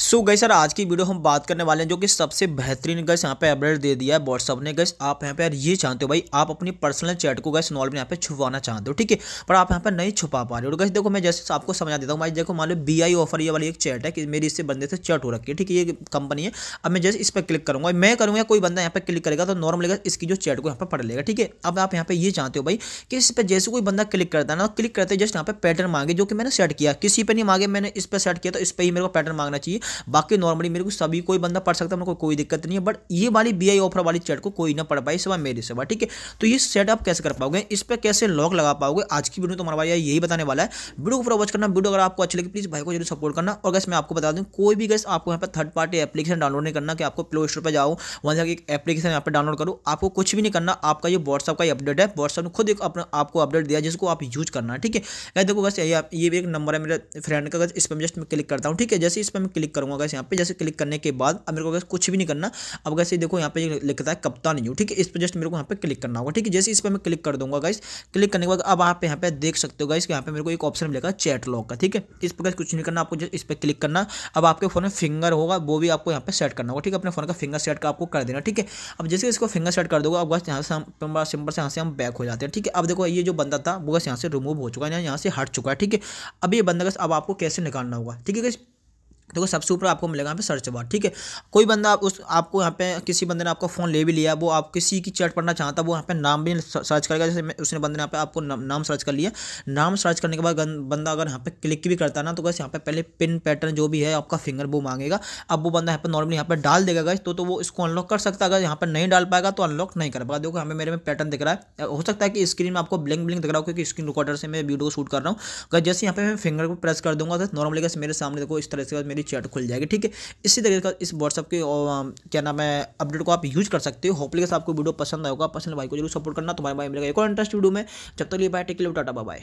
सो so गई sir आज की वीडियो हम बात करने वाले हैं जो कि सबसे बेहतरीन गैस यहाँ पे अपडेट दे दिया है व्हाट्सअप ने गैस आप यहाँ पे यार ये चाहते हो भाई आप अपनी पर्सनल चैट को गैस नॉर्मल यहाँ पे छुपाना चाहते हो ठीक है पर आप यहाँ पे नहीं छुपा पा रहे हो गैस देखो मैं जैसे आपको समझा देता हूँ भाई देखो मान लो बी आई ऑफर ये वाली एक चैट है कि मेरी इससे बंदे से चैट हो रखी है ठीक है ये कंपनी है अब मैं जैसे इस पर क्लिक करूँगा मैं करूँगा कोई बंदा यहाँ पर क्लिक करेगा तो नॉर्मल गैस इसकी जो चैट को यहाँ पर पढ़ लेगा ठीक है अब आप यहाँ पर ये चाहते हो भाई कि इस पर जैसे कोई बंदा क्लिक करता है ना क्लिक करते जस्ट यहाँ पर पैटर्न मांगे जो कि मैंने सेट किया किसी पर नहीं मांगे मैंने इस पर सेट किया तो इस पर ही मेरे को पैटर्न मांगना चाहिए बाकी नॉर्मली मेरे को सभी कोई बंदा पढ़ सकता है मेरे को कोई दिक्कत नहीं है बट ये वाली बी आई ऑफर वाली चैट को कोई ना पढ़ पाए सिवा मेरे सिवा ठीक है तो ये सेट आप कैसे कर पाओगे इस पर कैसे लॉक लगा पाओगे आज की वीडियो तो हमारा भाई यही बताने वाला है वीडियो को वॉच करना वीडियो अगर आपको अच्छी लगी प्लीज़ भाई को जरूर सपोर्ट करना और गैस मैं आपको बता दूँ कोई भी गैस आपको यहाँ पर थर्ड पार्टी एप्लीकेशन डाउनलोड नहीं करना कि आपको प्ले स्टोर पर जाओ वहाँ जाकर एक एप्लीकेशन यहाँ पर डाउनलोड करो आपको कुछ भी नहीं करना आपका ये व्हाट्सअप का अपडेट है व्हाट्सअप ने खुद एक अपना आपको अपडेट दिया जिसको आप यूज करना है ठीक है देखो बस ये भी एक नंबर है मेरे फ्रेंड का इस पर जस्ट मैं क्लिक करता हूँ ठीक है जैसे इस पर मैं क्लिक करूँगा गैस यहाँ पे जैसे क्लिक करने के बाद अब मेरे को गैस कुछ भी नहीं करना अब गैसे देखो यहाँ पे लिखता है कप्तान यू ठीक है इस पर जस्ट मेरे को यहाँ पे क्लिक करना होगा ठीक है जैसे इस पर मैं क्लिक कर दूंगा गाइस क्लिक करने के बाद अब आप यहाँ पे देख सकते हो गाइस यहाँ पे मेरे को एक ऑप्शन मिलेगा चैट लॉक का ठीक है इस पर कुछ नहीं करना आपको जस्ट इस पर क्लिक करना अब आपके फोन में फिंगर होगा वो भी आपको यहाँ पे सेट करना होगा ठीक है अपने फोन का फिंगर सेट का आपको कर देना ठीक है अब जैसे इसको फिंगर सेट कर दूंगा अब बस यहाँ से सिंपल से यहाँ से हम बैक हो जाते हैं ठीक है अब देखो ये जो बंदा था वो बस यहाँ से रिमूव हो चुका है यहाँ से हट चुका है ठीक है अब ये बंदा बस अब आपको कैसे निकालना होगा ठीक है देखो सबसे ऊपर आपको मिलेगा यहाँ पे सर्च बार ठीक है कोई बंदा आप उस आपको यहाँ पे किसी बंदे ने आपका फ़ोन ले भी लिया वो आप किसी की चैट पढ़ना चाहता वो यहाँ पे नाम भी सर्च करेगा जैसे उसने बंदे ने यहाँ पे आपको नाम सर्च कर लिया नाम सर्च करने के बाद बंदा अगर यहाँ पे क्लिक भी करता ना तो बस यहाँ पे पहले पिन पैटर्न जो भी है आपका फिंगर वो मांगेगा अब वो बंदा यहाँ पर नॉर्मली यहाँ पर डाल देगा गए तो, वो इसको अनलॉक कर सकता है अगर यहाँ पर नहीं डाल पाएगा तो अनलॉक नहीं कर पाएगा देखो हमें मेरे में पैटर्न दिख रहा है हो सकता है कि स्क्रीन में आपको ब्लिंक ब्लिंक दिख रहा हो क्योंकि स्क्रीन रिकॉर्डर से मैं वीडियो शूट कर रहा हूँ जैसे यहाँ पे मैं फिंगर को प्रेस कर दूंगा तो नॉर्मली मेरे सामने देखो इस तरह से मेरी मेरी चैट खुल जाएगी ठीक है इसी तरीके का इस व्हाट्सअप के क्या नाम है अपडेट को आप यूज कर सकते हो होपली आपको वीडियो पसंद आएगा पसंद भाई को जरूर सपोर्ट करना तुम्हारे भाई मेरे एक और इंटरेस्ट वीडियो में जब तक लिए बाय टेक लिए टाटा बाय